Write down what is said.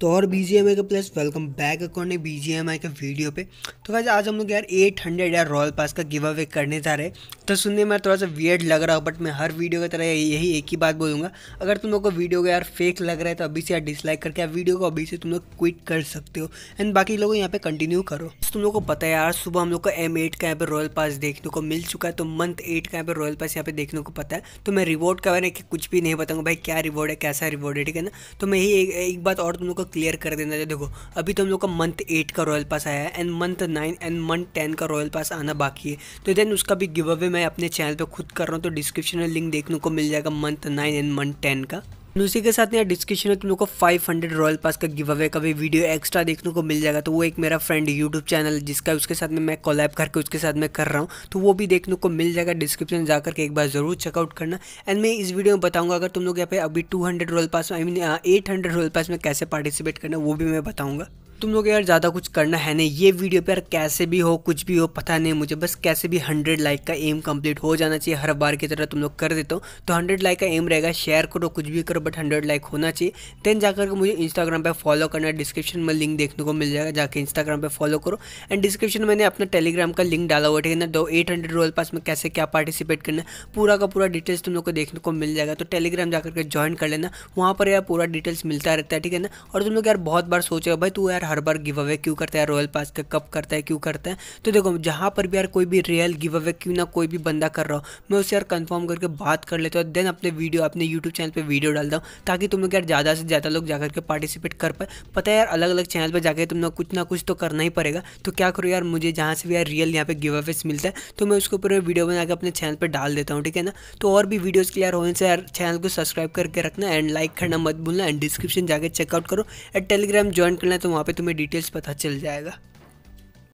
तो और B G M I का प्लस वेलकम बैक अकॉर्ड बी जी एम आई का वीडियो पे तो वैसे आज हम लोग यार एट हंड्रेड यार रॉयल पास का गिव अवे करने जा रहे हैं तो सुनने में थोड़ा सा वियर्ड लग रहा हो बट मैं हर वीडियो की तरह यही एक ही बात बोलूँगा अगर तुम लोग को वीडियो का यार फेक लग रहा है तो अभी से यार डिसलाइक करके यार वीडियो को अभी से तुम लोग क्विट कर सकते हो एंड बाकी लोग यहाँ पे कंटिन्यू करो तुम लोग को पता है यार सुबह हम लोग को एम एट का यहाँ पर रॉयल पास देखने को मिल चुका है तो मंथ एट का यहाँ पर रॉयल पास यहाँ पे देखने को पता है तो मैं रिवॉर्ड का मैंने कुछ भी नहीं बताऊँगा भाई क्या रिवॉर्ड है कैसा रिवॉर्ड है ठीक है ना तो मैं यही एक बात और तुम लोग को क्लियर कर देना चाहिए देखो अभी तो हम लोग का मंथ एट का रॉयल पास आया है and month nine and month ten का रॉयल पास आना बाकी है तो देन उसका भी गिव अवे मैं अपने चैनल पर खुद कर रहा हूँ तो डिस्क्रिप्शन में लिंक देखने को मिल जाएगा month nine and month ten का उसी के साथ यहाँ डिस्क्रिप्शन में तुम लोग को 500 रॉयल पास का गिव अवे का भी वीडियो एक्स्ट्रा देखने को मिल जाएगा तो वो एक मेरा फ्रेंड यूट्यूब चैनल जिसका उसके साथ में मैं कोलैब करके उसके साथ मैं कर रहा हूँ तो वो भी देखने को मिल जाएगा डिस्क्रिप्शन जाकर के एक बार ज़रूर चेकआउट करना एंड मैं इस वीडियो में बताऊँगा अगर तुम लोग यहाँ पे अभी two royal pass I mean eight royal pass में कैसे पार्टिसिपेट करना वो भी मैं बताऊँगा तुम लोग यार ज़्यादा कुछ करना है नहीं ये वीडियो पर कैसे भी हो कुछ भी हो पता नहीं मुझे बस कैसे भी हंड्रेड लाइक का एम कंप्लीट हो जाना चाहिए हर बार की तरह तुम लोग कर देते हो तो हंड्रेड लाइक का एम रहेगा शेयर करो कुछ भी करो बट हंड्रेड लाइक होना चाहिए देन जाकर के मुझे इंस्टाग्राम पर फॉलो करना डिस्क्रिप्शन में लिंक देखने को मिल जाएगा जाकर इंस्टाग्राम पर फॉलो करो एंड डिस्क्रिप्शन में मैंने अपना टेलीग्राम का लिंक डाला हुआ ठीक है ना दो एट हंड्रेड रोल पास में कैसे क्या पार्टिसिपेट करना पूरा का पूरा डिटेल्स तुम लोग को देखने को मिल जाएगा तो टेलीग्राम जाकर के ज्वाइन कर लेना वहाँ पर यार पूरा डिटेल्स मिलता रहता है ठीक है ना और तुम लोग यार बहुत बार सोचे भाई तू यार हर बार गिव अवे क्यों करता है रॉयल पास का कब करता है क्यों करता है तो देखो जहाँ पर भी यार कोई भी रियल गिव अवे क्यों ना कोई भी बंदा कर रहा हो मैं उसे यार कंफर्म करके बात कर लेता हूँ देन अपने वीडियो अपने यूट्यूब चैनल पर वीडियो डालता हूँ ताकि तुम लोग यार ज़्यादा से ज़्यादा लोग जाकर के पार्टिसिपेट कर पाए पता है यार अलग अलग चैनल पर जाकर तुम लोग कुछ ना कुछ तो करना ही पड़ेगा तो क्या करो यार मुझे जहाँ से भी यार रियल यहाँ पे गिव अवे मिलता है तो मैं उसके ऊपर वीडियो बना के अपने चैनल पर डाल देता हूँ ठीक है ना तो और भी वीडियोज़ के यार होने से यार चैनल को सब्सक्राइब करके रखना एंड लाइक करना मत भूलना एंड डिस्क्रिप्शन जाकर चेकआउट करो एंड टेलीग्राम ज्वाइन करना है तो वहाँ पर तुम्हें डिटेल्स पता चल जाएगा